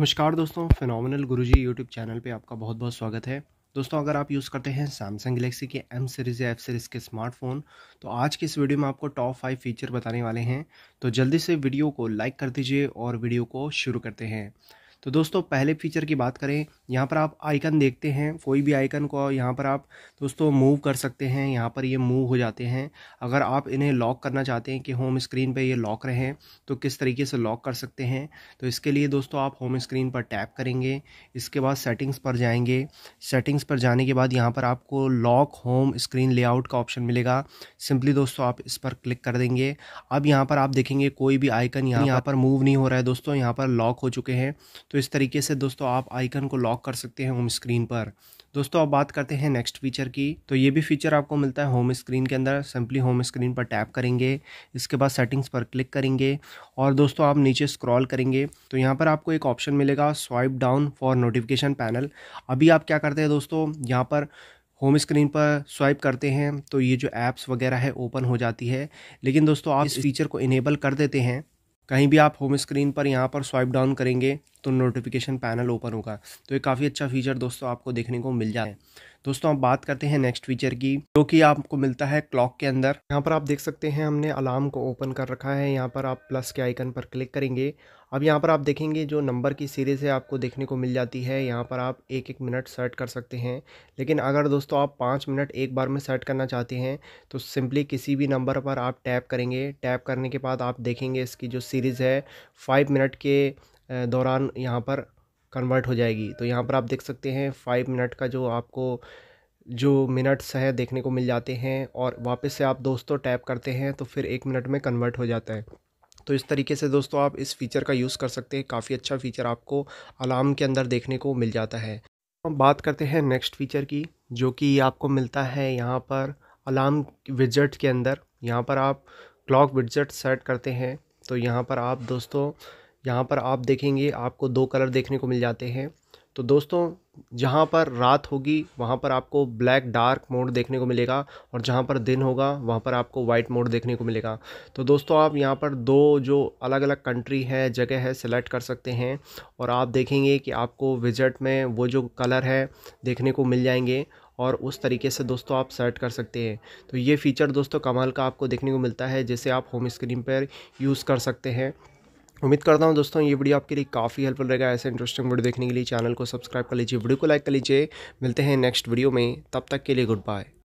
नमस्कार दोस्तों फिनोमिनल गुरुजी YouTube channel पे आपका बहुत बहुत स्वागत है दोस्तों अगर आप यूज़ करते हैं सैमसंग गलेक्सी के एम सीरीज़ या एफ सीरीज़ के स्मार्टफ़ोन तो आज के इस वीडियो में आपको टॉप फाइव फीचर बताने वाले हैं तो जल्दी से वीडियो को लाइक कर दीजिए और वीडियो को शुरू करते हैं तो दोस्तों पहले फीचर की बात करें यहाँ पर आप आइकन देखते हैं कोई भी आइकन को यहाँ पर आप दोस्तों मूव कर सकते हैं यहाँ पर ये मूव हो जाते हैं अगर आप इन्हें लॉक करना चाहते हैं कि होम स्क्रीन पर ये लॉक रहें तो किस तरीके से लॉक कर सकते हैं तो इसके लिए दोस्तों आप होम स्क्रीन पर टैप करेंगे इसके बाद सेटिंग्स पर जाएंगे सेटिंग्स पर जाने के बाद यहाँ पर आपको लॉक होम स्क्रीन लेआउट का ऑप्शन मिलेगा सिंपली दोस्तों आप इस पर क्लिक कर देंगे अब यहाँ पर आप देखेंगे कोई भी आइकन यहाँ यहाँ पर मूव नहीं हो रहा है दोस्तों यहाँ पर लॉक हो चुके हैं तो इस तरीके से दोस्तों आप आइकन को लॉक कर सकते हैं होम स्क्रीन पर दोस्तों अब बात करते हैं नेक्स्ट फीचर की तो ये भी फीचर आपको मिलता है होम स्क्रीन के अंदर सिंपली होम स्क्रीन पर टैप करेंगे इसके बाद सेटिंग्स पर क्लिक करेंगे और दोस्तों आप नीचे स्क्रॉल करेंगे तो यहाँ पर आपको एक ऑप्शन मिलेगा swipe down for notification panel अभी आप क्या करते हैं दोस्तों यहाँ पर होम स्क्रीन पर स्वाइप करते हैं तो ये जो ऐप्स वगैरह है ओपन हो जाती है लेकिन दोस्तों आप इस फीचर को इनेबल कर देते हैं कहीं भी आप होम स्क्रीन पर यहाँ पर स्वाइप डाउन करेंगे तो नोटिफिकेशन पैनल ओपन होगा तो ये काफ़ी अच्छा फीचर दोस्तों आपको देखने को मिल जाए दोस्तों आप बात करते हैं नेक्स्ट फीचर की जो कि आपको मिलता है क्लॉक के अंदर यहाँ पर आप देख सकते हैं हमने अलार्म को ओपन कर रखा है यहाँ पर आप प्लस के आइकन पर क्लिक करेंगे अब यहाँ पर आप देखेंगे जो नंबर की सीरीज़ है आपको देखने को मिल जाती है यहाँ पर आप एक एक मिनट सेट कर सकते हैं लेकिन अगर दोस्तों आप पाँच मिनट एक बार में सेट करना चाहते हैं तो सिंपली किसी भी नंबर पर आप टैप करेंगे टैप करने के बाद आप देखेंगे इसकी जो सीरीज़ है फाइव मिनट के दौरान यहाँ पर कन्वर्ट हो जाएगी तो यहाँ पर आप देख सकते हैं फाइव मिनट का जो आपको जो मिनट्स है देखने को मिल जाते हैं और वापस से आप दोस्तों टैप करते हैं तो फिर एक मिनट में कन्वर्ट हो जाता है तो इस तरीके से दोस्तों आप इस फीचर का यूज़ कर सकते हैं काफ़ी अच्छा फीचर आपको अलार्म के अंदर देखने को मिल जाता है हम बात करते हैं नेक्स्ट फीचर की जो कि आपको मिलता है यहाँ पर अलार्म विजट के अंदर यहाँ पर आप क्लॉक विजट सेट करते हैं तो यहाँ पर आप दोस्तों यहाँ पर आप देखेंगे आपको दो कलर देखने को मिल जाते हैं तो दोस्तों जहाँ पर रात होगी वहाँ पर आपको ब्लैक डार्क मोड देखने को मिलेगा और जहाँ पर दिन होगा वहाँ पर आपको वाइट मोड देखने को मिलेगा तो दोस्तों आप यहाँ पर दो जो अलग अलग कंट्री है जगह है सेलेक्ट कर सकते हैं और आप देखेंगे कि आपको विजट में वो जो कलर है देखने को मिल जाएंगे और उस तरीके से दोस्तों आप सेट कर सकते हैं तो ये फ़ीचर दोस्तों कमाल का आपको देखने को मिलता है जिसे आप होम स्क्रीन पर यूज़ कर सकते हैं उम्मीद करता हूँ दोस्तों ये वीडियो आपके लिए काफ़ी हेल्पफुल रहेगा ऐसे इंटरेस्टिंग वीडियो देखने के लिए चैनल को सब्सक्राइब कर लीजिए वीडियो को लाइक कर लीजिए मिलते हैं नेक्स्ट वीडियो में तब तक के लिए गुड बाय